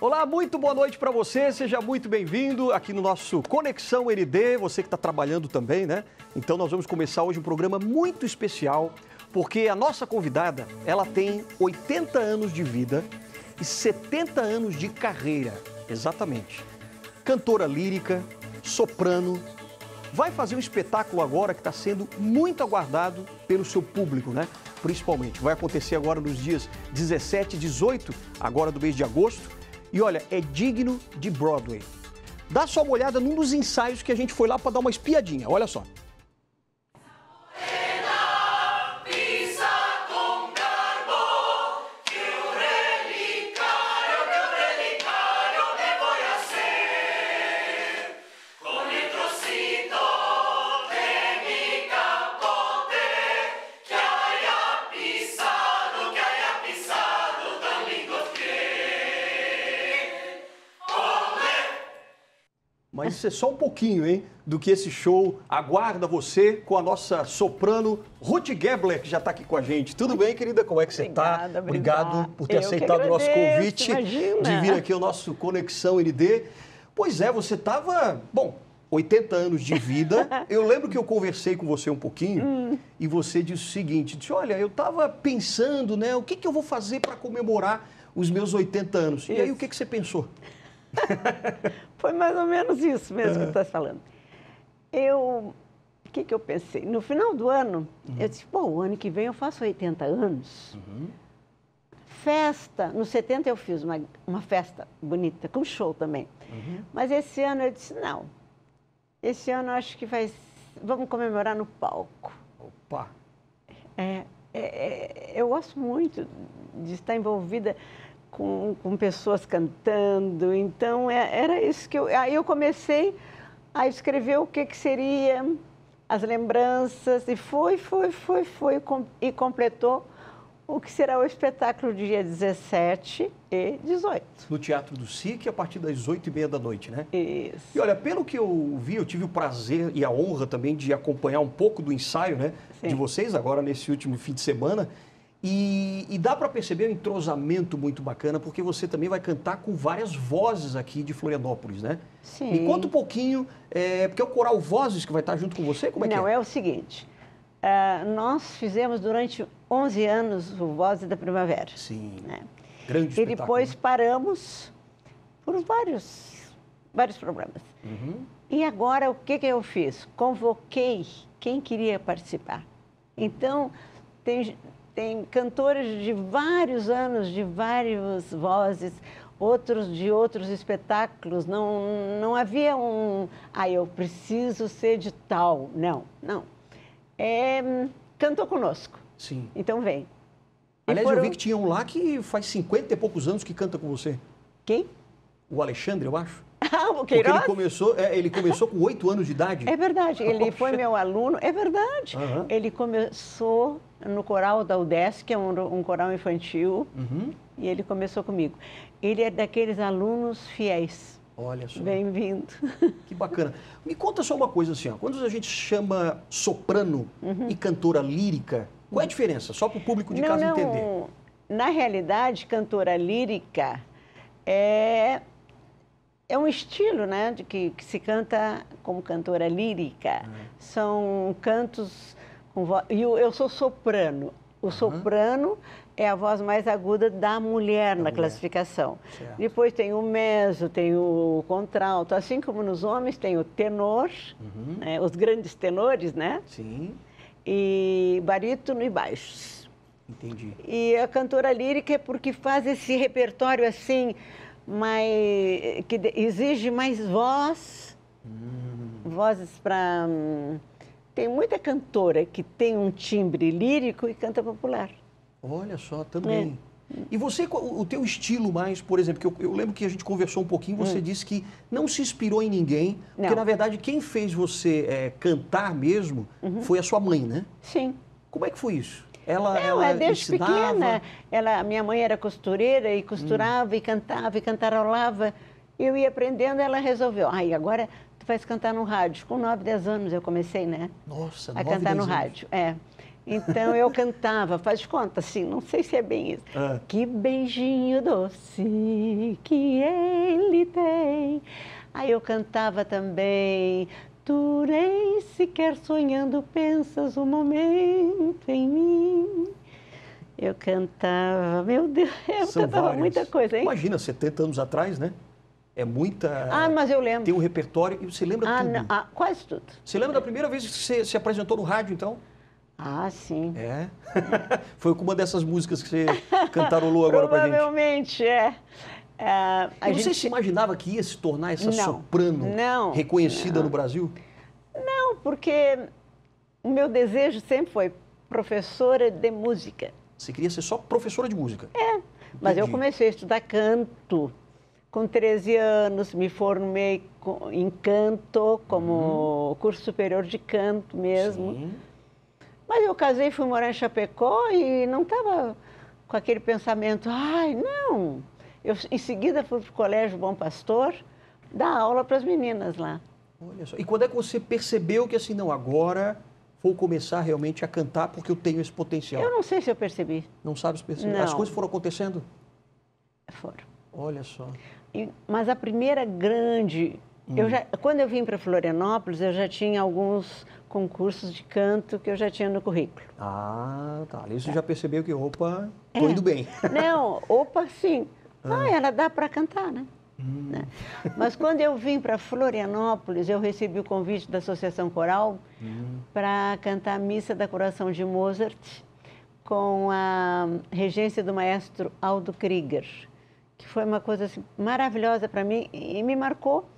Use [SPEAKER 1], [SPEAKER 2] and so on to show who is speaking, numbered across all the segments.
[SPEAKER 1] Olá, muito boa noite para você, seja muito bem-vindo aqui no nosso Conexão ND, você que está trabalhando também, né? Então nós vamos começar hoje um programa muito especial, porque a nossa convidada, ela tem 80 anos de vida e 70 anos de carreira, exatamente. Cantora lírica, soprano, vai fazer um espetáculo agora que está sendo muito aguardado pelo seu público, né? Principalmente. Vai acontecer agora nos dias 17 e 18, agora do mês de agosto, e olha, é digno de Broadway. Dá só uma olhada num dos ensaios que a gente foi lá para dar uma espiadinha. Olha só. Mas isso é só um pouquinho, hein, do que esse show aguarda você com a nossa soprano Ruth Gebler, que já está aqui com a gente. Tudo bem, querida? Como é que você está? Obrigado por ter Eu aceitado o nosso convite imagina. de vir aqui ao nosso Conexão ND. Pois é, você estava, bom, 80 anos de vida. Eu lembro que eu conversei com você um pouquinho hum. e você disse o seguinte: disse, olha, eu estava pensando, né, o que, que eu vou fazer para comemorar os meus 80 anos. Isso. E aí, o que, que você pensou?
[SPEAKER 2] Foi mais ou menos isso mesmo uhum. que você é. está falando. Eu, o que, que eu pensei? No final do ano, uhum. eu disse, pô, o ano que vem eu faço 80 anos. Uhum. Festa, no 70 eu fiz uma, uma festa bonita, com show também. Uhum. Mas esse ano eu disse, não, esse ano acho que vai, vamos comemorar no palco. Opa! É, é, é eu gosto muito de estar envolvida com, com pessoas cantando. Então, é, era isso que eu. Aí eu comecei a escrever o que, que seria as lembranças, e foi, foi, foi, foi, com, e completou o que será o espetáculo dia 17 e 18.
[SPEAKER 1] No Teatro do SIC, a partir das 8h30 da noite, né? Isso. E olha, pelo que eu vi, eu tive o prazer e a honra também de acompanhar um pouco do ensaio, né? Sim. De vocês agora nesse último fim de semana. E, e dá para perceber um entrosamento muito bacana, porque você também vai cantar com várias vozes aqui de
[SPEAKER 2] Florianópolis, né? Sim. Me conta um pouquinho, é, porque é o Coral Vozes que vai estar junto com você, como é Não, que é? Não, é o seguinte, uh, nós fizemos durante 11 anos o Vozes da Primavera. Sim, né?
[SPEAKER 1] grande E depois né?
[SPEAKER 2] paramos por vários, vários problemas. Uhum. E agora, o que, que eu fiz? Convoquei quem queria participar. Então, tem tem cantores de vários anos, de várias vozes, outros de outros espetáculos. Não, não havia um, ah, eu preciso ser de tal. Não, não. É, cantou conosco. Sim. Então vem. Aliás, foram... eu vi que
[SPEAKER 1] tinha um lá que faz 50 e poucos anos que canta com você. Quem? O Alexandre, eu acho o Queiroz? Porque ele começou, é, ele começou com oito anos de idade. É
[SPEAKER 2] verdade, ele Poxa. foi meu aluno, é verdade. Uhum. Ele começou no coral da UDESC, que é um, um coral infantil, uhum. e ele começou comigo. Ele é daqueles alunos fiéis. Olha só. Bem-vindo.
[SPEAKER 1] Que bacana. Me conta só uma coisa assim, ó. quando a gente
[SPEAKER 2] chama
[SPEAKER 1] soprano uhum. e cantora lírica, qual é a diferença? Só para o público de não, casa não. entender.
[SPEAKER 2] Na realidade, cantora lírica é é um estilo né, de que, que se canta como cantora lírica. Uhum. São cantos com voz. E eu, eu, sou soprano. O uhum. soprano é a voz mais aguda da mulher da na mulher. classificação. Certo. Depois tem o mezzo, tem o contralto. Assim como nos homens, tem o tenor, uhum. né, os grandes tenores, né? Sim. E barítono e baixos. Entendi. E a cantora lírica é porque faz esse repertório assim mais, que exige mais voz, hum. vozes para... Hum, tem muita cantora que tem um timbre lírico e canta popular. Olha só,
[SPEAKER 1] também. É. E você, o teu estilo mais, por exemplo, que eu, eu lembro que a gente conversou um pouquinho, você hum. disse que não se inspirou em ninguém, não. porque na verdade quem fez você é, cantar mesmo uhum. foi a sua mãe, né? Sim. Como é que foi isso? Ela, Não, ela é desde ensinava. pequena.
[SPEAKER 2] Ela, minha mãe era costureira e costurava hum. e cantava e cantarolava. Eu ia aprendendo, ela resolveu. Ai, ah, agora tu vais cantar no rádio. Com 9, 10 anos eu comecei, né? Nossa, A 9, cantar no anos. rádio, é. Então eu cantava, faz conta, assim, não sei se é bem isso. Ah. Que beijinho doce que ele tem. Aí eu cantava também, tu nem sequer sonhando pensas o um momento em mim. Eu cantava, meu Deus, eu São cantava várias. muita coisa, hein? Imagina,
[SPEAKER 1] 70 anos atrás, né? É muita. Ah,
[SPEAKER 2] mas eu lembro. Tem um
[SPEAKER 1] repertório e você lembra ah, tudo. Não, ah, quase tudo. Você lembra da primeira vez que você se apresentou no rádio, então? Ah, sim. É? é. Foi com uma dessas músicas que você cantarolou agora pra gente.
[SPEAKER 2] Provavelmente, é. Uh, a Você se
[SPEAKER 1] imaginava que ia se tornar essa não, soprano não, reconhecida não. no Brasil?
[SPEAKER 2] Não, porque o meu desejo sempre foi professora de música. Você queria ser só professora de música? É, Entendi. mas eu comecei a estudar canto. Com 13 anos, me formei em canto, como uhum. curso superior de canto mesmo. Sim. Mas eu casei, fui morar em Chapecó e não estava com aquele pensamento, ai, não, eu, em seguida, fui para o Colégio Bom Pastor dar aula para as meninas lá. Olha só.
[SPEAKER 1] E quando é que você percebeu que, assim, não, agora vou começar realmente a cantar porque eu tenho esse potencial? Eu
[SPEAKER 2] não sei se eu percebi.
[SPEAKER 1] Não sabe se percebi? As coisas foram
[SPEAKER 2] acontecendo? Foram. Olha só. E, mas a primeira grande. Eu hum. já, quando eu vim para Florianópolis, eu já tinha alguns concursos de canto que eu já tinha no currículo.
[SPEAKER 1] Ah, tá. Ali você tá. já percebeu que, opa, estou é. indo bem.
[SPEAKER 2] Não, opa, sim. Ah, ah ela dá para cantar, né? Hum. Né? Mas quando eu vim para Florianópolis, eu recebi o convite da Associação Coral hum. para cantar a Missa da Coração de Mozart com a regência do maestro Aldo Krieger, que foi uma coisa assim, maravilhosa para mim e me marcou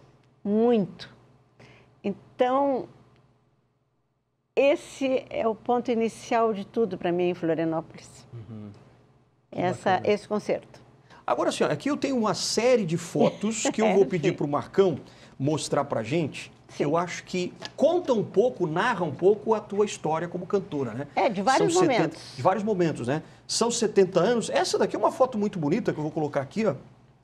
[SPEAKER 2] muito. Então, esse é o ponto inicial de tudo para mim em Florianópolis. Uhum. Essa, esse concerto.
[SPEAKER 1] Agora, senhora assim, aqui eu tenho uma série de fotos que eu vou pedir para o Marcão mostrar para gente. Sim. Eu acho que conta um pouco, narra um pouco a tua história como cantora, né? É, de vários São momentos. de vários momentos, né? São 70 anos. Essa daqui é uma foto muito bonita que eu vou colocar aqui, ó.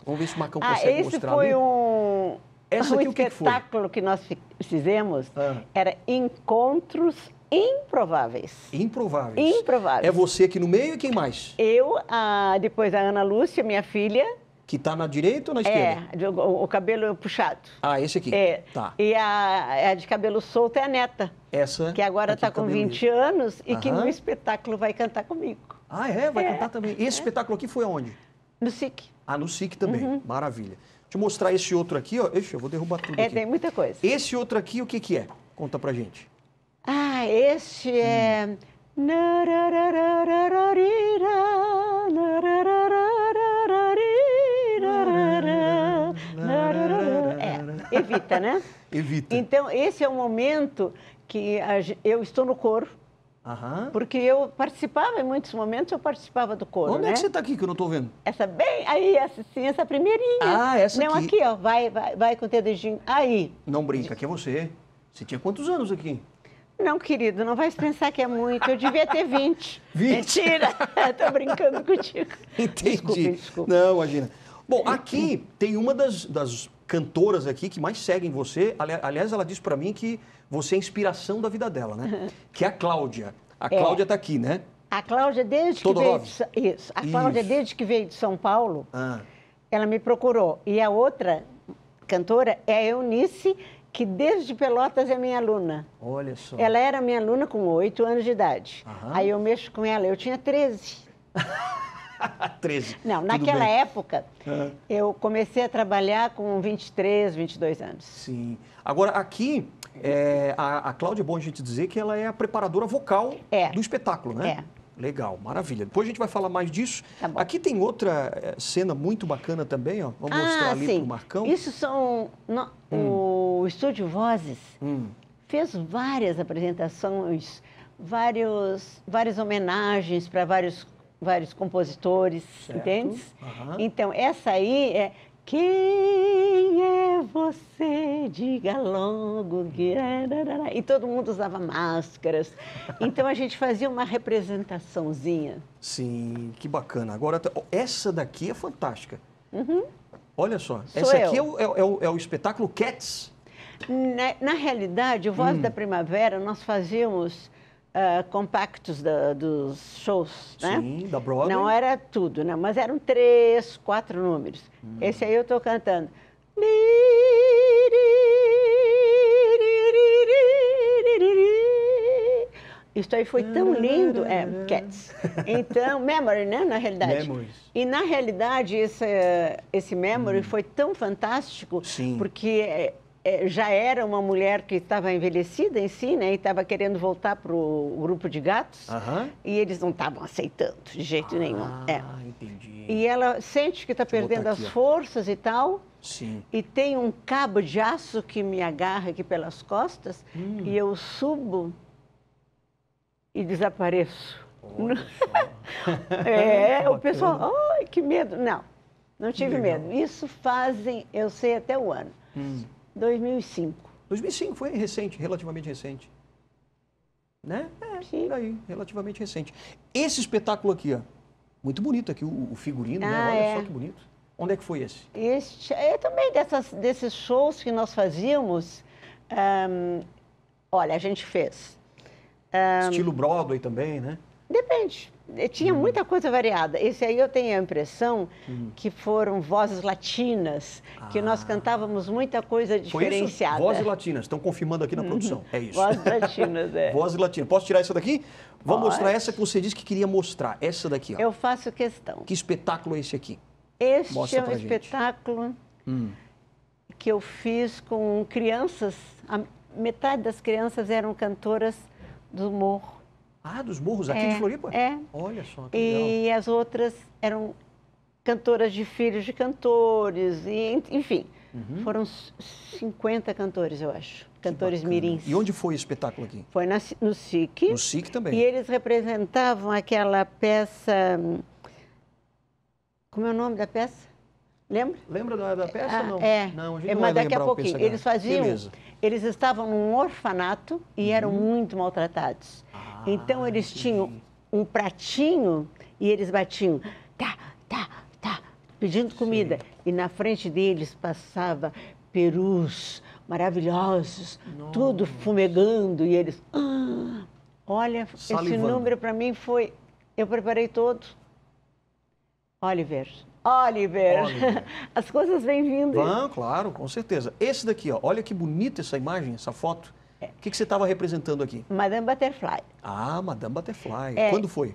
[SPEAKER 1] Vamos ver se o Marcão ah, consegue esse mostrar. Foi ali.
[SPEAKER 2] um... Essa um aqui, o que foi? um espetáculo que nós fizemos ah. era Encontros Improváveis.
[SPEAKER 1] Improváveis. Improváveis. É você aqui no meio e quem mais?
[SPEAKER 2] Eu, a, depois a Ana Lúcia, minha filha.
[SPEAKER 1] Que está na direita ou na esquerda?
[SPEAKER 2] É, o, o, cabelo puxado.
[SPEAKER 1] Ah, esse aqui. É. Tá.
[SPEAKER 2] E a, a de cabelo solto é a neta. Essa. Que agora está com 20 mesmo. anos e Aham. que no espetáculo vai cantar comigo. Ah, é? Vai é. cantar também. Esse
[SPEAKER 1] é. espetáculo aqui foi aonde? No SIC. Ah, no SIC também. Uhum. Maravilha. Deixa eu mostrar esse outro aqui, ó. Ixi, eu vou derrubar tudo. É, aqui. tem muita coisa. Esse outro aqui, o que, que é? Conta pra gente.
[SPEAKER 2] Ah, este é. Hum. É, evita, né? Evita. Então, esse é o momento que eu estou no coro. Porque eu participava, em muitos momentos eu participava do coro. Onde é né? é que você está aqui que eu não estou vendo? Essa bem, aí, essa, sim, essa primeirinha. Ah, essa não, aqui. Não, aqui, ó, vai, vai, vai com o teu dedinho. Aí. Não brinca, aqui é
[SPEAKER 1] você. Você tinha quantos anos aqui?
[SPEAKER 2] Não, querido, não vai pensar que é muito. Eu devia ter 20. 20? Mentira! Estou brincando contigo.
[SPEAKER 1] Entendi. Não, imagina. Bom, aqui tem uma das, das cantoras aqui que mais seguem você. Aliás, ela disse para mim que você é a inspiração da vida dela, né? Que é a Cláudia. A é. Cláudia está aqui, né?
[SPEAKER 2] A Cláudia, desde Todo que veio de, isso, a Cláudia, isso. desde que veio de São Paulo, ah. ela me procurou. E a outra cantora é a Eunice, que desde Pelotas é minha aluna. Olha só. Ela era minha aluna com 8 anos de idade. Aham. Aí eu mexo com ela, eu tinha 13.
[SPEAKER 1] 13. Não, Tudo naquela bem.
[SPEAKER 2] época, eu comecei a trabalhar com 23, 22 anos.
[SPEAKER 1] Sim. Agora, aqui, é, a, a Cláudia, é bom a gente dizer que ela é a preparadora vocal é. do espetáculo, né? É. Legal, maravilha. Depois a gente vai falar mais disso. Tá Aqui tem outra é, cena muito bacana também, ó. Vamos ah, mostrar ali sim. pro Marcão.
[SPEAKER 2] Isso são no, hum. Estúdio Vozes hum. fez várias apresentações, vários, várias homenagens para vários, vários compositores, entende? Uhum. Então, essa aí é quem é você? Diga logo. É, e todo mundo usava máscaras. Então a gente fazia uma representaçãozinha.
[SPEAKER 1] Sim, que bacana. Agora, essa daqui é fantástica. Uhum. Olha só, Sou essa eu. aqui é o, é, é, o, é
[SPEAKER 2] o espetáculo Cats. Né, na, realidade, o Voz hum. da Primavera, nós fazíamos uh, compactos da, dos shows, Sim, né? Sim, da Broadway. Não era tudo, né? Mas eram três, quatro números. Hum. Esse aí eu estou cantando. Isso aí foi tão lindo, é, Cats. Então, Memory, né, na realidade. Memories. E na realidade, esse, esse Memory hum. foi tão fantástico, Sim. porque eh, é, já era uma mulher que estava envelhecida em si, né? E estava querendo voltar para o grupo de gatos. E eles não estavam aceitando, de jeito ah, nenhum. É.
[SPEAKER 1] entendi. E
[SPEAKER 2] ela sente que está perdendo as aqui, forças ó. e tal. Sim. E tem um cabo de aço que me agarra aqui pelas costas. Hum. E eu subo e desapareço. é, o pessoal, ai, que medo. Não, não tive medo. Isso fazem, eu sei até o ano. Hum. 2005.
[SPEAKER 1] 2005 foi recente, relativamente recente. Né? É, Sim. por aí, relativamente recente. Esse espetáculo aqui, ó, muito bonito aqui, o, o figurino, né? ah, né? Olha é. só que bonito.
[SPEAKER 2] Onde é que foi esse? Este é também dessas, desses shows que nós fazíamos. Um, olha, a gente fez. Um, Estilo
[SPEAKER 1] Broadway também, né?
[SPEAKER 2] Depende. Eh, tinha uhum. muita coisa variada. Esse aí eu tenho a impressão uhum. que foram vozes latinas, ah. que nós ah. cantávamos muita coisa diferenciada. Vozes
[SPEAKER 1] latinas, estão confirmando aqui na uhum. produção. Uhum. É isso. Vozes latinas, é. Vozes latinas. Posso tirar essa daqui? Vamos mostrar essa que você disse que queria mostrar. Essa daqui, ó. Eu
[SPEAKER 2] faço questão.
[SPEAKER 1] Que espetáculo é esse aqui?
[SPEAKER 2] Este Mostra é um espetáculo hum. que eu fiz com crianças. A metade das crianças eram cantoras do morro ah, dos morros aqui é, de Floripa? É.
[SPEAKER 1] Olha só, que legal.
[SPEAKER 2] E as outras eram cantoras de filhos de cantores, e, enfim. Uhum. Foram 50 cantores, eu acho. Cantores mirins. E onde
[SPEAKER 1] foi o espetáculo aqui? Foi na, no SIC. No SIC também. E
[SPEAKER 2] eles representavam aquela peça. Hum, como é o nome da peça? Lembra? Lembra da, da peça? Ah, não. É. Não, a gente é, não mas daqui a pouquinho. Eles faziam. Beleza. Eles estavam num orfanato e uhum. eram muito maltratados. Ah, então eles entendi. tinham um pratinho e eles batiam tá, tá, tá, pedindo comida. Sim. E na frente deles passava perus maravilhosos, Nossa. tudo fumegando e eles. Ah, olha, Salivando. esse número para mim foi. Eu preparei todo. Oliver, Oliver. Oliver. As coisas vêm vindo. Vão,
[SPEAKER 1] claro, com certeza. Esse daqui, ó, olha que bonita essa imagem, essa foto. É. O que, que você estava representando aqui?
[SPEAKER 2] Madame Butterfly.
[SPEAKER 1] Ah, Madame Butterfly. É. Quando foi?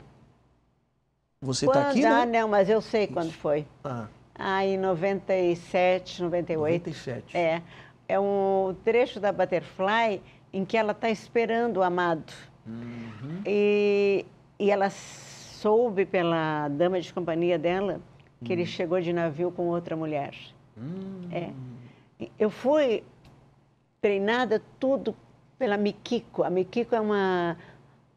[SPEAKER 1] Você está aqui, né? Ah,
[SPEAKER 2] não, mas eu sei Isso. quando foi. Ah. ah, em 97, 98. 97. É. É um trecho da Butterfly em que ela está esperando o amado. Uhum. E, e ela soube pela dama de companhia dela que hum. ele chegou de navio com outra mulher. Hum. É. Eu fui treinada tudo pela Mikiko. A Mikiko é uma,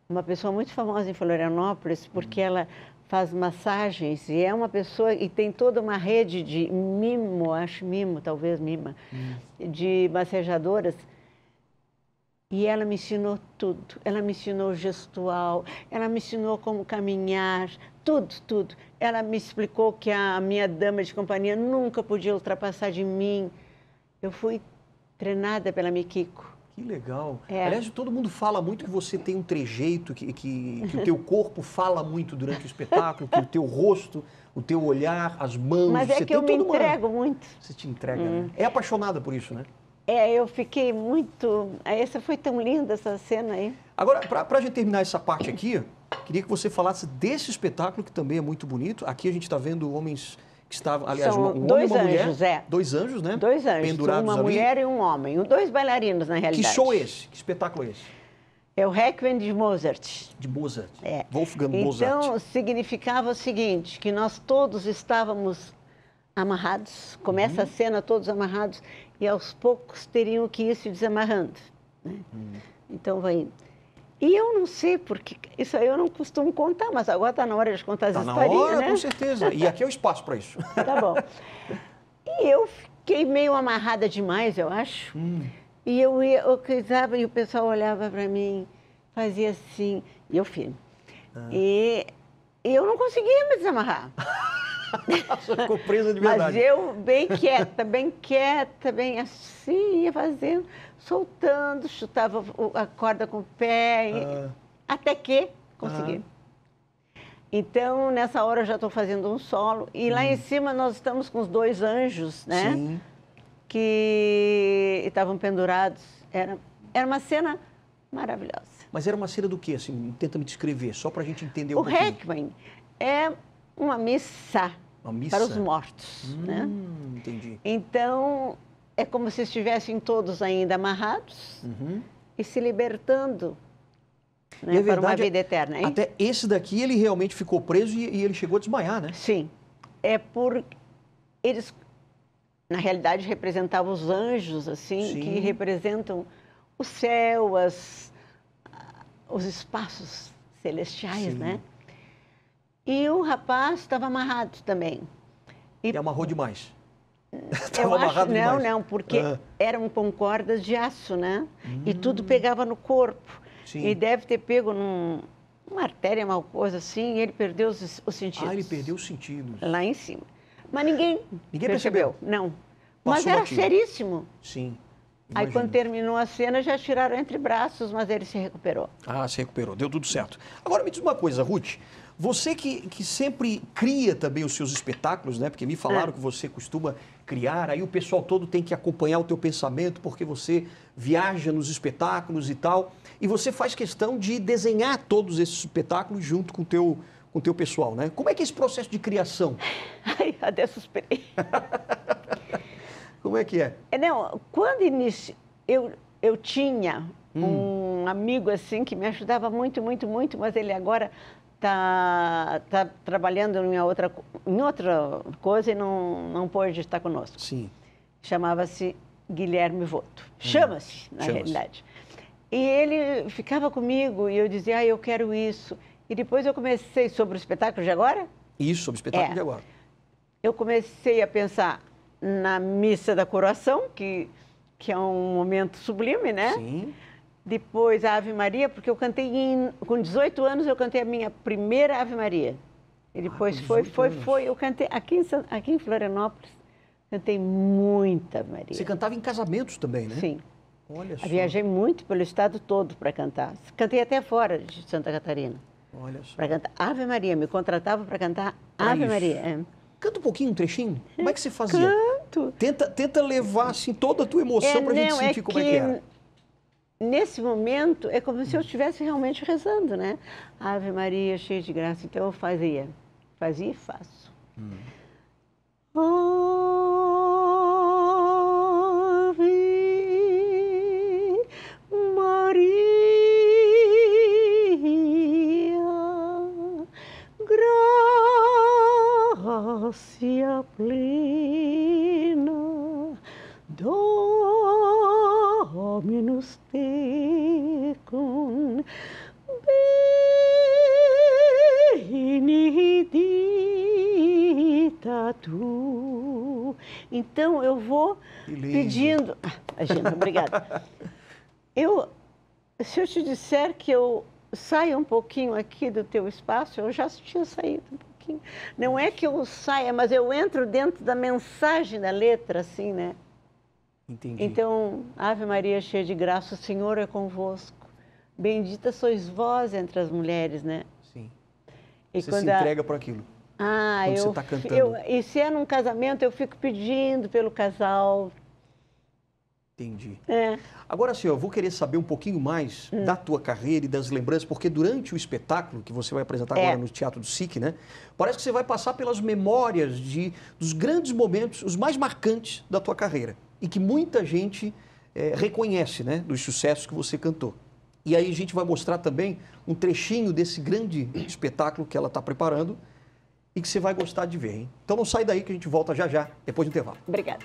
[SPEAKER 2] uma pessoa muito famosa em Florianópolis, porque hum. ela faz massagens e é uma pessoa e tem toda uma rede de mimo, acho mimo, talvez mima, hum. de massajadoras. E ela me ensinou tudo. Ela me ensinou gestual, ela me ensinou como caminhar, tudo, tudo. Ela me explicou que a minha dama de companhia nunca podia ultrapassar de mim. Eu fui treinada pela Mikiko.
[SPEAKER 1] Que legal. É. Aliás, todo mundo fala muito que você tem um trejeito, que, que, que o teu corpo fala muito durante o espetáculo, que o teu rosto, o teu olhar, as mãos... Mas é que eu me entrego uma... muito. Você te entrega, hum. né? É apaixonada por isso, né?
[SPEAKER 2] É, eu fiquei muito... Essa foi tão linda, essa cena aí. Agora,
[SPEAKER 1] para a gente terminar essa parte aqui, Queria que você falasse desse espetáculo, que também é muito bonito. Aqui a gente está vendo homens que estavam, aliás, São um dois homem, uma anjos, mulher, é. Dois anjos, né? Dois anjos, Pendurados uma ali. mulher e
[SPEAKER 2] um homem. Dois bailarinos, na realidade. Que show é esse? Que espetáculo é esse? É o Requiem de Mozart. De Mozart. É. Wolfgang então, Mozart. Então, significava o seguinte, que nós todos estávamos amarrados. Começa uhum. a cena todos amarrados e aos poucos teriam que ir se desamarrando. Né? Uhum. Então, vai indo. E eu não sei, porque isso eu não costumo contar, mas agora está na hora de contar as tá Está na hora, né? com certeza. E aqui é o
[SPEAKER 1] espaço para isso.
[SPEAKER 2] tá bom. E eu fiquei meio amarrada demais, eu acho. Hum. E eu ia, eu gritava e o pessoal olhava para mim, fazia assim, e eu firme. Ah. E, e eu não conseguia me desamarrar. Ficou presa de verdade. Mas eu bem quieta, bem quieta, bem assim, ia fazendo, soltando, chutava a corda com o pé, ah. e, até que consegui. Ah. Então, nessa hora eu já estou fazendo um solo. E hum. lá em hum. cima nós estamos com os dois anjos, né? Sim. Que estavam pendurados. Era, era uma cena maravilhosa.
[SPEAKER 1] Mas era uma cena do que, assim? Tenta me descrever, só para a gente entender o um O Heckman
[SPEAKER 2] é uma missa uma missa? Para os mortos, né? hum, né? Entendi. Então, é como se estivessem todos ainda amarrados uhum. e se libertando né, e verdade, é para uma vida eterna. Hein?
[SPEAKER 1] Até esse daqui, ele realmente ficou preso e, e, ele chegou a desmaiar, né?
[SPEAKER 2] Sim. É por... Eles, na realidade, representavam os anjos, assim, Sim. que representam o céu, as, os espaços celestiais, Sim. né? E o rapaz estava amarrado também. E, e amarrou demais.
[SPEAKER 1] Eu acho, não, demais. não, porque ah.
[SPEAKER 2] eram com cordas de aço, né? Hum. E tudo pegava no corpo. Sim. E deve ter pego num, uma artéria, uma coisa assim, e ele perdeu os, os sentidos. Ah, ele perdeu os sentidos. Lá em cima. Mas ninguém, ninguém percebeu. percebeu. Não. Passou mas era seríssimo.
[SPEAKER 1] Sim. Imagina. Aí quando
[SPEAKER 2] terminou a cena, já tiraram entre braços, mas ele se recuperou.
[SPEAKER 1] Ah, se recuperou. Deu tudo certo. Agora me diz uma coisa, Ruth. Você que, que sempre cria também os seus espetáculos, né? Porque me falaram é. que você costuma criar, aí o pessoal todo tem que acompanhar o teu pensamento, porque você viaja nos espetáculos e tal. E você faz questão de desenhar todos esses espetáculos junto com o teu, com o teu pessoal, né? Como é que é esse processo de criação?
[SPEAKER 2] Ai, até suspirei. Como é que é? é não, quando inici... eu, eu tinha hum. um amigo assim que me ajudava muito, muito, muito, mas ele agora está tá trabalhando em outra, em outra coisa e não, não pôde estar conosco. Sim. Chamava-se Guilherme Voto. Hum. Chama-se, na Chama realidade. E ele ficava comigo e eu dizia, ah, eu quero isso. E depois eu comecei sobre o espetáculo de agora?
[SPEAKER 1] Isso, sobre o espetáculo é. de agora.
[SPEAKER 2] Eu comecei a pensar na missa da coroação, que, que é um momento sublime, né? Sim depois a Ave Maria, porque eu cantei em, com 18 anos, eu cantei a minha primeira Ave Maria. E depois ah, foi, foi, anos. foi. Eu cantei aqui em, aqui em Florianópolis, cantei muita Ave Maria. Você cantava em casamentos também, né? Sim. Olha só. Viajei muito pelo estado todo para cantar. Cantei até fora de Santa Catarina. Olha só. Para cantar Ave Maria, me contratava para cantar Ave Maria. É.
[SPEAKER 1] Canta um pouquinho, um trechinho. Como é que você fazia? Canto. Tenta, tenta levar assim toda a tua emoção é, para a gente é sentir é como que... é que era
[SPEAKER 2] nesse momento, é como se eu estivesse realmente rezando, né? Ave Maria, cheia de graça, então eu fazia. Fazia e faço. Hum. lindo. Pedindo. Ah, imagina, obrigada. Eu, se eu te disser que eu saio um pouquinho aqui do teu espaço, eu já tinha saído um pouquinho. Não é que eu saia, mas eu entro dentro da mensagem da letra, assim, né? Entendi. Então, Ave Maria, cheia de graça, o Senhor é convosco. Bendita sois vós entre as mulheres, né?
[SPEAKER 1] Sim. E você se entrega a... para aquilo.
[SPEAKER 2] Ah, quando eu, você tá cantando. Eu, e se é num casamento, eu fico pedindo pelo casal,
[SPEAKER 1] Entendi. É. Agora, assim, eu vou querer saber um pouquinho mais hum. da tua carreira e das lembranças, porque durante o espetáculo que você vai apresentar é. agora no Teatro do SIC, né? Parece que você vai passar pelas memórias de, dos grandes momentos, os mais marcantes da tua carreira. E que muita gente é, reconhece, né? Dos sucessos que você cantou. E aí a gente vai mostrar também um trechinho desse grande espetáculo que ela está preparando e que você vai gostar de ver, hein? Então não sai daí que a gente volta já já, depois do intervalo. Obrigada.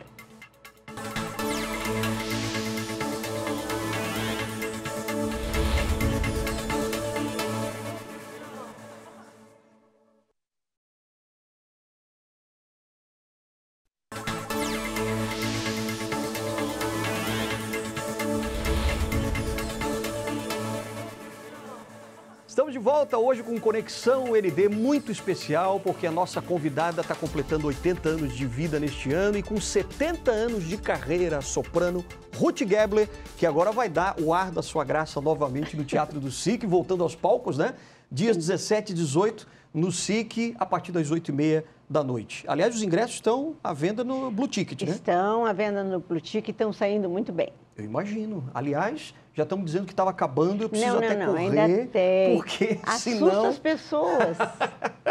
[SPEAKER 1] volta hoje com Conexão ND muito especial, porque a nossa convidada está completando 80 anos de vida neste ano e com 70 anos de carreira soprano, Ruth Gebler, que agora vai dar o ar da sua graça novamente no Teatro do SIC, voltando aos palcos, né? Dias 17 e 18 no SIC, a partir das 8h30 da noite. Aliás, os ingressos estão à venda no Blue Ticket, né?
[SPEAKER 2] Estão à venda no Blue Ticket, estão saindo muito bem.
[SPEAKER 1] Eu imagino. Aliás, já estamos dizendo que estava acabando, eu preciso não, não, até não, correr. Ainda tem. Porque Assusta senão... as
[SPEAKER 2] pessoas.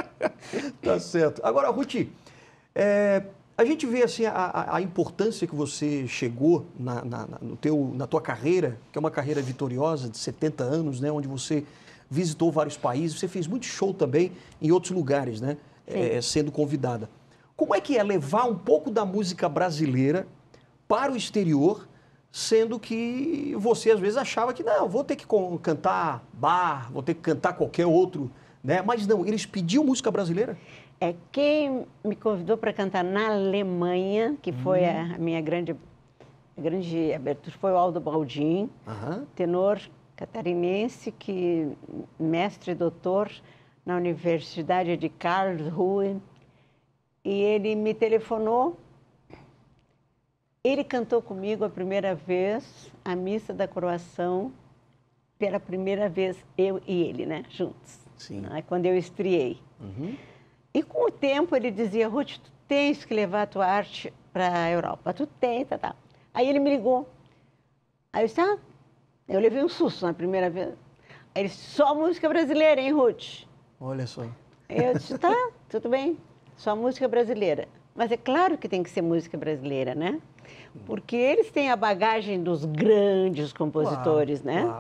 [SPEAKER 1] tá certo. Agora, Ruth, é, a gente vê assim a, a, importância que você chegou na, na, no teu, na tua carreira, que é uma carreira vitoriosa de 70 anos, né, onde você visitou vários países, você fez muito show também em outros lugares, né, é, sendo convidada. Como é que é levar um pouco da música brasileira para o exterior sendo que você às vezes achava que não, vou ter que cantar bar, vou ter que cantar qualquer outro, né? Mas não, eles pediam música brasileira. É quem
[SPEAKER 2] me convidou para cantar na Alemanha, que foi hum. a minha grande grande abertura, foi o Aldo Baldin, tenor catarinense que mestre doutor na Universidade de Karlsruhe, e ele me telefonou ele cantou comigo a primeira vez a missa da coroação, pela primeira vez eu e ele, né, juntos. Sim. Né, quando eu estriei. Uhum. E com o tempo ele dizia, Ruth, tu tens que levar a tua arte para a Europa. Tu tens, tá, tá. Aí ele me ligou. Aí eu disse, ah, eu levei um susto na primeira vez. Aí ele disse, só música brasileira, hein, Ruth?
[SPEAKER 1] Olha só. Eu disse, tá,
[SPEAKER 2] tudo bem, só música brasileira. Mas é claro que tem que ser música brasileira, né? Porque eles têm a bagagem dos grandes compositores, né?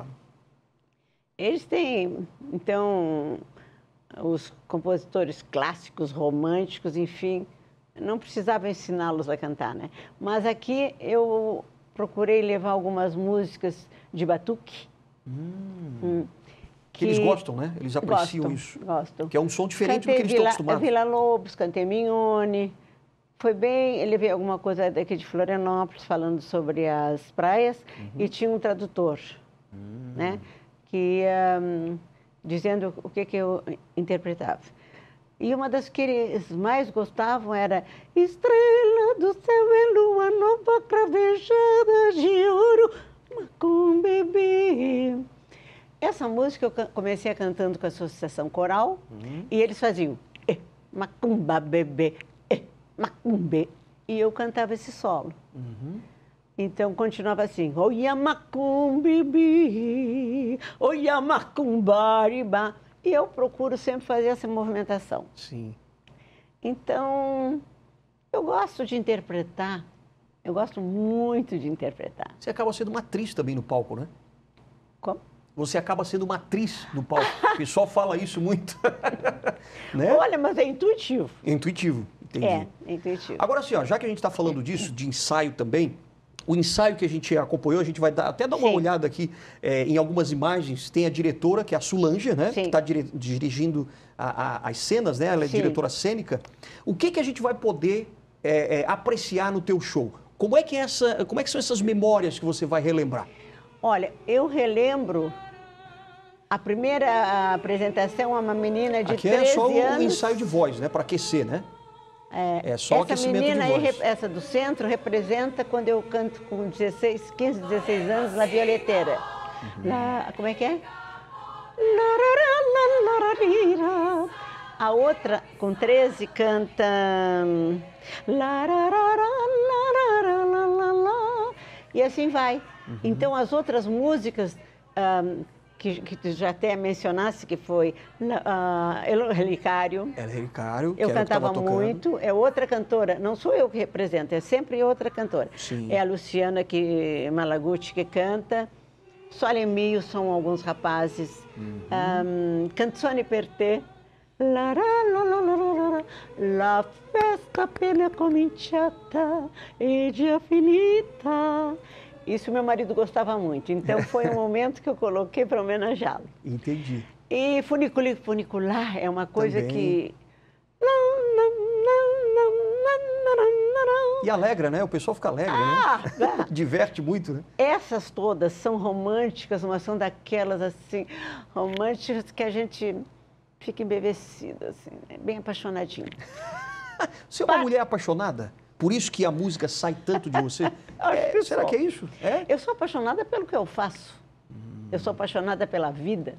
[SPEAKER 2] Eles têm, então, os compositores clássicos, românticos, enfim, não precisava ensiná-los a cantar, né? Mas aqui eu procurei levar algumas músicas de batuque. Hum. Hum. Que, que eles gostam, né? Eles apreciam gostam, isso.
[SPEAKER 1] Gostam. Que é um som diferente cantei do que eles Vila, estão acostumados.
[SPEAKER 2] Vila Lobos, cantei Mignone, foi bem, ele veio alguma coisa daqui de Florianópolis falando sobre as praias uhum. e tinha um tradutor, uhum. né? Que um, dizendo o que que eu interpretava. E uma das que eles mais gostavam era Estrela do céu é lua nova cravejada de ouro, Macumba bebê. Essa música eu comecei cantando com a associação coral uhum. e eles faziam eh, macumba bebê, macumbe. E eu cantava esse solo. Uhum. Então continuava assim: Oia macumbibi, oia macumbariba. E eu procuro sempre fazer essa movimentação. Sim. Então, eu gosto de interpretar. Eu gosto muito de interpretar.
[SPEAKER 1] Você acaba sendo uma atriz também no palco, né? Como? Você acaba
[SPEAKER 2] sendo uma atriz
[SPEAKER 1] no palco. o pessoal fala isso muito.
[SPEAKER 2] né? Olha, mas é
[SPEAKER 1] intuitivo. É intuitivo. Entendi. É, é intuitivo. Agora, assim, ó, já que a gente está falando disso, de ensaio também, o ensaio que a gente acompanhou, a gente vai dar, até dar uma Sim. olhada aqui é, em algumas imagens. Tem a diretora, que é a Sulange, né? Sim. Que está dirigindo a, a, as cenas, né? Ela é Sim. diretora cênica. O que, que a gente vai poder é, é, apreciar no teu show? Como é, que é essa, como é que são essas memórias que você vai relembrar?
[SPEAKER 2] Olha, eu relembro a primeira apresentação a uma menina de aqui 13 anos. Aqui é só o, anos. ensaio
[SPEAKER 1] de voz, né? Para aquecer, né?
[SPEAKER 2] É, é só essa aquecimento menina de voz. Aí, essa do centro representa quando eu canto com 16, 15, 16 anos na violeteira. Uhum. Na, como é que é? A outra, com 13, canta. E assim vai. Uhum. Então, as outras músicas. Um, que, que já até mencionasse, que foi uh, El Relicário.
[SPEAKER 1] El Relicário, Eu cantava
[SPEAKER 2] muito, é outra cantora, não sou eu que represento, é sempre outra cantora. Sim. É a Luciana que, Malaguti que canta, Solemio são alguns rapazes, uhum. um, Canzone per te, La, la, la, la, festa appena cominciata e già finita. Isso meu marido gostava muito, então foi um momento que eu coloquei para homenageá-lo. Entendi. E funicular, funicular é uma coisa Também. que
[SPEAKER 1] E alegra, né? O pessoal fica alegre, né? ah, né? Diverte muito, né?
[SPEAKER 2] Essas todas são românticas, mas são daquelas assim, românticas que a gente fica embevecida, assim, né? bem apaixonadinho. Você é uma mulher apaixonada? Por isso que a música sai tanto de você? é, que será que é isso? É? Eu sou apaixonada pelo que eu faço. Hum. Eu sou apaixonada pela vida.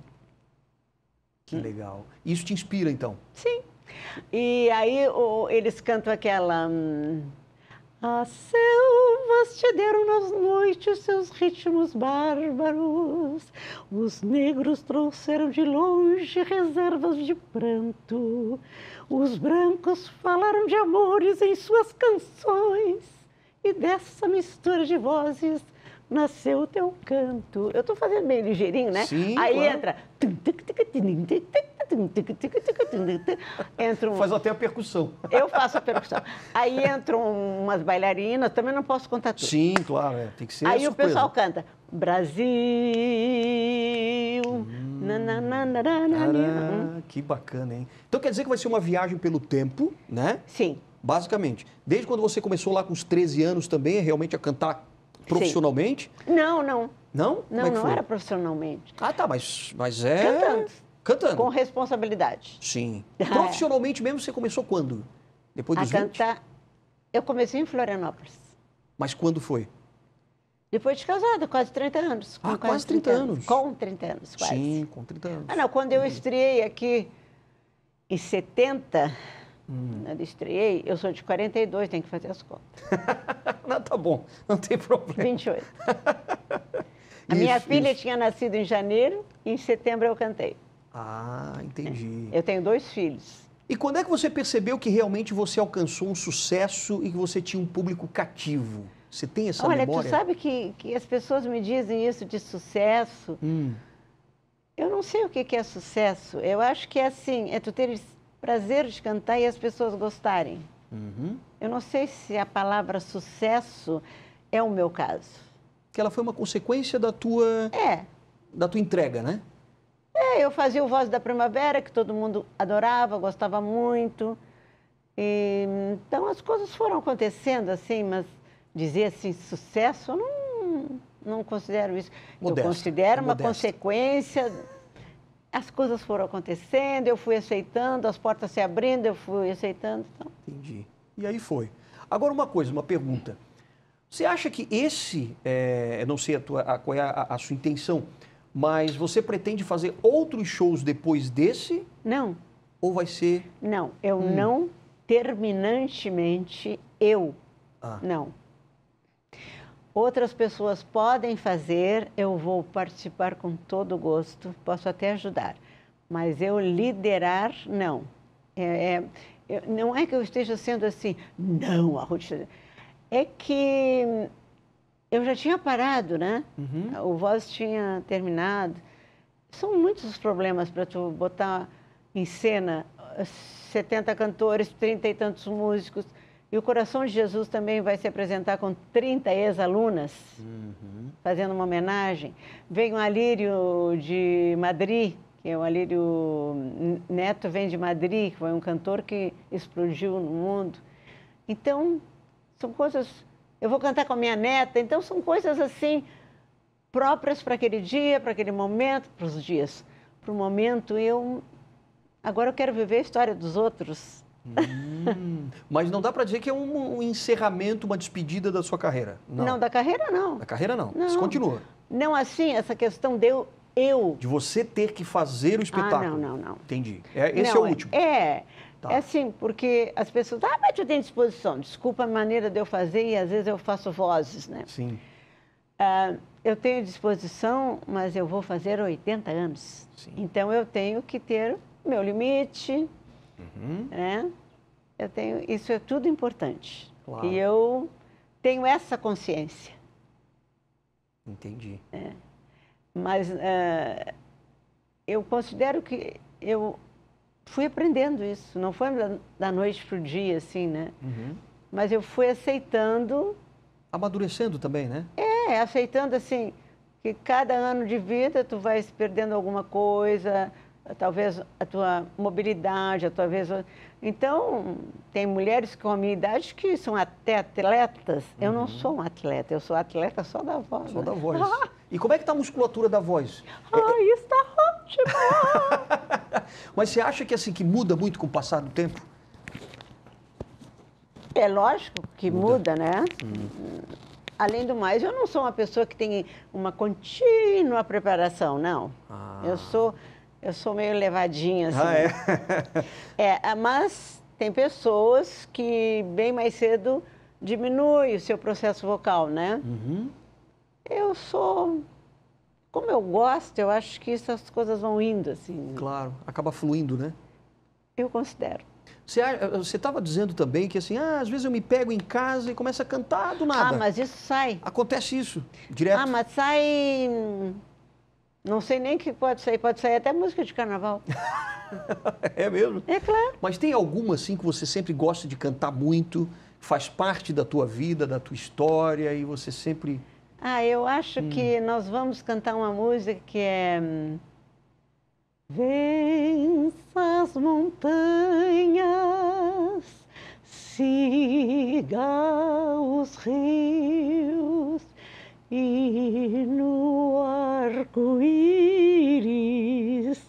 [SPEAKER 1] Que hum. legal. Isso te inspira, então? Sim.
[SPEAKER 2] E aí o, eles cantam aquela... Hum, a seu elas te deram nas noites seus ritmos bárbaros. Os negros trouxeram de longe reservas de pranto. Os brancos falaram de amores em suas canções. E dessa mistura de vozes nasceu o teu canto. Eu estou fazendo meio ligeirinho, né? Sim, Aí claro. entra. Faz até a percussão. Eu faço a percussão. Aí entram umas bailarinas, também não posso contar tudo. Sim,
[SPEAKER 1] claro, é. tem que ser Aí o pessoal
[SPEAKER 2] canta, Brasil... Hum.
[SPEAKER 1] que bacana, hein? Então quer dizer que vai ser uma viagem pelo tempo, né? Sim. Basicamente. Desde quando você começou lá com os 13 anos também, é realmente a cantar profissionalmente?
[SPEAKER 2] Sim. Não, não. Não? Não, é não foi? era profissionalmente. Ah, tá,
[SPEAKER 1] mas, mas é.
[SPEAKER 2] Cantando. Cantando. Com responsabilidade.
[SPEAKER 1] Sim. Profissionalmente mesmo, você começou quando? Depois dos a 20?
[SPEAKER 2] cantar. Eu comecei em Florianópolis.
[SPEAKER 1] Mas quando foi?
[SPEAKER 2] Depois de casada, quase 30 anos. ah, quase, 30, 30 anos. anos. Com 30 anos, quase. Sim, com 30 anos. Ah, não, quando eu uhum. estreiei aqui em 70, hum. eu estreiei, eu sou de 42, tenho que fazer as contas. não, tá
[SPEAKER 1] bom, não tem problema.
[SPEAKER 2] 28.
[SPEAKER 1] A minha filha
[SPEAKER 2] isso. tinha nascido em janeiro e em setembro eu cantei.
[SPEAKER 1] Ah, entendi. É. Eu tenho dois filhos. E quando é que você percebeu que realmente você alcançou um sucesso e que você tinha um público cativo? Você tem essa Olha, memória? Olha, tu sabe
[SPEAKER 2] que, que as pessoas me dizem isso de sucesso. Hum. Eu não sei o que, é sucesso. Eu acho que é assim, é tu ter prazer de cantar e as pessoas gostarem. Uhum. Eu não sei se a palavra sucesso é o meu caso. Que ela foi uma consequência da tua... É.
[SPEAKER 1] Da tua entrega, né?
[SPEAKER 2] eu fazia o Voz da Primavera, que todo mundo adorava, gostava muito. E, então as coisas foram acontecendo assim, mas dizer assim, sucesso, eu não, não considero isso. eu considero uma consequência. As coisas foram acontecendo, eu fui aceitando, as portas se abrindo, eu fui aceitando. Então...
[SPEAKER 1] Entendi. E aí foi. Agora uma coisa, uma pergunta. Você acha que esse, é, não sei a tua, a, qual é a, a sua intenção, mas você pretende fazer outros shows depois desse? Não. Ou vai ser.
[SPEAKER 2] Não, eu hum. não terminantemente eu. Ah. Não. Outras pessoas podem fazer, eu vou participar com todo gosto, posso até ajudar. Mas eu liderar, não. É, é, não é que eu esteja sendo assim, não, a Ruth. É que eu já tinha parado, né? Uhum. O Voz tinha terminado. São muitos os problemas para tu botar em cena 70 eh, cantores, 30 e tantos músicos. E o Coração de Jesus também vai se apresentar com 30 ex-alunas, uhum. fazendo uma homenagem. Vem um Alírio de Madrid, que é o Alírio hum, Neto, vem de Madrid, que foi um cantor que explodiu no mundo. Então, são coisas eu vou cantar com a minha neta. Então, são coisas assim próprias para aquele dia, para aquele momento, para os dias. Para o momento, eu. Agora eu quero viver a história dos outros.
[SPEAKER 1] Hum, mas não dá para dizer que é um, um, encerramento, uma despedida da sua carreira. Não. não,
[SPEAKER 2] da carreira não.
[SPEAKER 1] Da carreira não. não. Isso continua.
[SPEAKER 2] Não assim, essa questão de eu,
[SPEAKER 1] De você ter que fazer o espetáculo. Ah, não, não, não. Entendi. É, esse não, é o último.
[SPEAKER 2] é. É tá. É assim, porque as pessoas, ah, mas eu tenho disposição. Desculpa a maneira de eu fazer e às vezes eu faço vozes, né? Sim. Ah, eu tenho disposição, mas eu vou fazer 80 anos. Sim. Então eu tenho que ter meu limite, uhum. né? Eu tenho, isso é tudo importante. Claro. E eu tenho essa consciência. Entendi. É. Mas uh, eu considero que eu fui aprendendo isso. Não foi da, noite para o dia, assim, né? Uhum. Mas eu fui aceitando. Amadurecendo também, né? É, aceitando, assim, que cada ano de vida tu vai perdendo alguma coisa, talvez a tua mobilidade, a tua vez então, tem mulheres com a minha idade que são até atletas. Uhum. Eu não uhum. sou um atleta, eu sou atleta só da voz. Só né? da voz. E como é
[SPEAKER 1] que está a musculatura da voz? Ah, está ótimo! Mas você acha que assim que muda muito com o passar do tempo?
[SPEAKER 2] É lógico que muda, muda né? Uhum. Além do mais, eu não sou uma pessoa que tem uma contínua preparação, não. Ah. Eu sou eu sou meio levadinha, assim. Ah, é? é, mas tem pessoas que bem mais cedo diminui o seu processo vocal, né? Uhum. Eu sou. Como eu gosto, eu acho que essas coisas vão indo, assim. Claro, acaba fluindo, né? Eu considero. Você estava eh, dizendo também que assim, ah, às vezes eu me pego em casa e começo a cantar do ah, nada. Ah, mas isso sai. Acontece isso, direto. Ah, mas sai não sei nem que pode sair, pode sair até música de carnaval.
[SPEAKER 1] é mesmo? É claro. Mas tem alguma assim que você sempre gosta de cantar muito, faz parte da tua vida, da tua história e você sempre
[SPEAKER 2] Ah, eu acho hum. que nós vamos cantar uma música que é hum, Vença as montanhas, siga os rios, e no arco-íris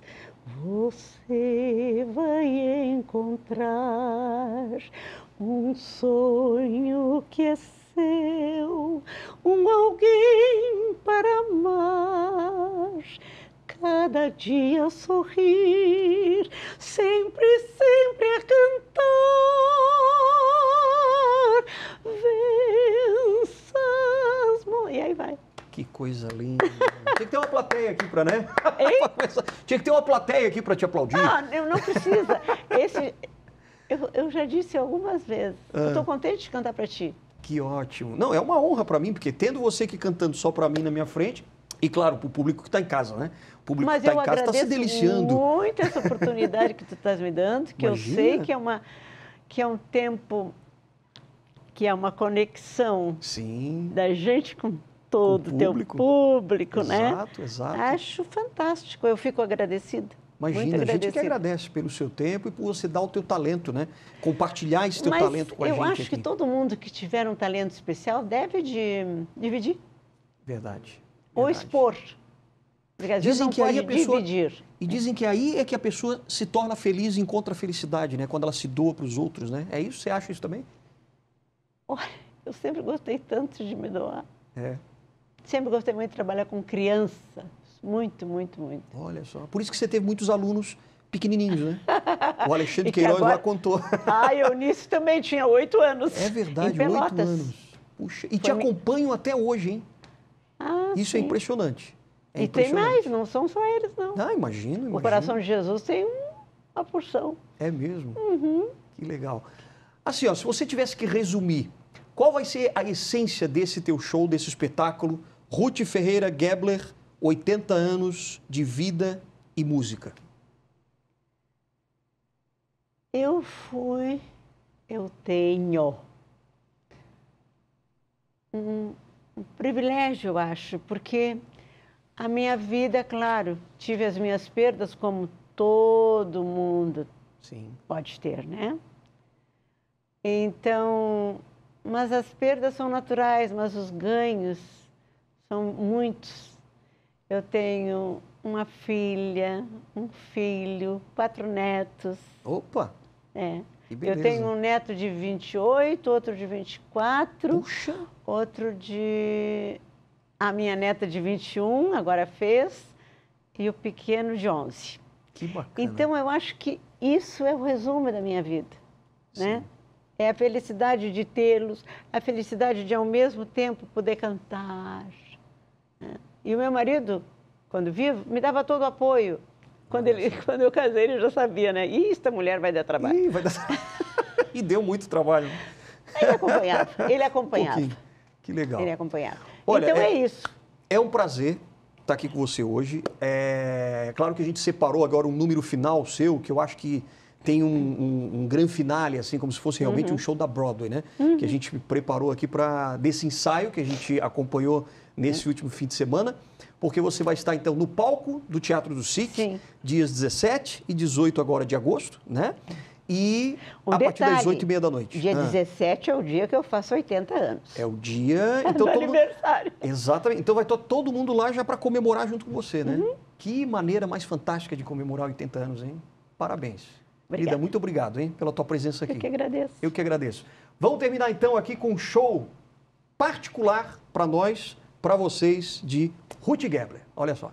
[SPEAKER 2] você vai encontrar um sonho que é seu, um alguém para amar. Cada dia sorrir, sempre, sempre a cantar.
[SPEAKER 1] coisa linda. Tinha que ter uma plateia aqui para, né? Tinha que ter uma plateia aqui para te aplaudir. Ah,
[SPEAKER 2] eu não precisa. Esse, eu, eu já disse algumas vezes. Ah. estou contente de cantar para ti.
[SPEAKER 1] Que ótimo. Não, é uma honra para mim, porque tendo você aqui cantando só para mim na minha frente, e claro, para o público que está em casa, né? O público Mas que está em casa está se deliciando. muito
[SPEAKER 2] essa oportunidade que tu estás me dando, que Imagina. eu sei que é, uma, que é um tempo, que é uma conexão Sim. da gente com todo, o público. teu público, exato, né? Exato, exato. Acho fantástico, eu fico agradecida.
[SPEAKER 1] Imagina, muito a gente que agradece pelo seu tempo e por você dar o teu talento, né? Compartilhar esse teu Mas talento com a gente. Eu acho aqui. que todo
[SPEAKER 2] mundo que tiver um talento especial deve de, hum, dividir. Verdade. Ou expor. Porque dizem que aí a pessoa,
[SPEAKER 1] dividir. E né? dizem que aí é que a pessoa se torna feliz e encontra a felicidade, né? Quando ela se doa para os outros, né? É isso? Você
[SPEAKER 2] acha isso também? Olha, eu sempre gostei tanto de me doar. É. Sempre gostei muito de trabalhar com criança. Muito, muito, muito.
[SPEAKER 1] Olha só. Por isso que você teve muitos alunos pequenininhos, né?
[SPEAKER 2] O Alexandre Queiroz agora... lá
[SPEAKER 1] contou. Ah, eu nisso também
[SPEAKER 2] tinha oito anos. É verdade, oito anos.
[SPEAKER 1] Puxa, e Foi te acompanham até hoje, hein?
[SPEAKER 2] Ah, Isso é sim. é
[SPEAKER 1] impressionante. É e impressionante. tem mais,
[SPEAKER 2] não são só eles, não.
[SPEAKER 1] Ah, imagino, imagino. O coração de
[SPEAKER 2] Jesus tem uma porção. É mesmo? Uhum.
[SPEAKER 1] Que legal. Assim, ó, se você tivesse que resumir, qual vai ser a essência desse teu show, desse espetáculo Ruth Ferreira Gebler, 80 anos de vida e música.
[SPEAKER 2] Eu fui, eu tenho um, um privilégio, eu acho, porque a minha vida, é claro, tive as minhas perdas como todo mundo Sim. pode ter, né? Então, mas as perdas são naturais, mas os ganhos são muitos. Eu tenho uma filha, um filho, quatro netos. Opa! É. Eu tenho um neto de 28, outro de 24, Puxa. outro de. A minha neta de 21, agora fez, e o pequeno de 11. Que bacana. Então, eu acho que isso é o resumo da minha vida. Né? É a felicidade de tê-los, a felicidade de, ao mesmo tempo, poder cantar, e o meu marido, quando vivo, me dava todo o apoio. Quando, ele, quando eu casei, ele já sabia, né? Ih, esta mulher vai dar trabalho. Ih, vai dar E deu muito trabalho. Ele acompanhava. Ele acompanhava. Um que legal. Ele acompanhava. Olha, então é, é isso.
[SPEAKER 1] É um prazer estar aqui com você hoje. É claro que a gente separou agora um número final seu, que eu acho que tem um, um, um grande finale, assim, como se fosse realmente uhum. um show da Broadway, né? Uhum. Que a gente preparou aqui para desse ensaio que a gente acompanhou nesse último fim de semana, porque você vai estar então no palco do Teatro do SIC, Sim. dias 17 e 18 agora de agosto, né? E um a detalhe, partir das 8 e meia da noite. Dia ah.
[SPEAKER 2] 17 é o dia que eu faço 80 anos.
[SPEAKER 1] É o dia. É então, é todo
[SPEAKER 2] aniversário.
[SPEAKER 1] Exatamente. Então vai estar todo mundo lá já para comemorar junto com você, né? Uhum. Que maneira mais fantástica de comemorar 80 anos, hein? Parabéns. Querida, muito obrigado, hein, pela tua presença aqui. Eu que agradeço. Eu que agradeço. Vamos terminar então aqui com um show particular para nós para vocês de Ruth Gebler. Olha só.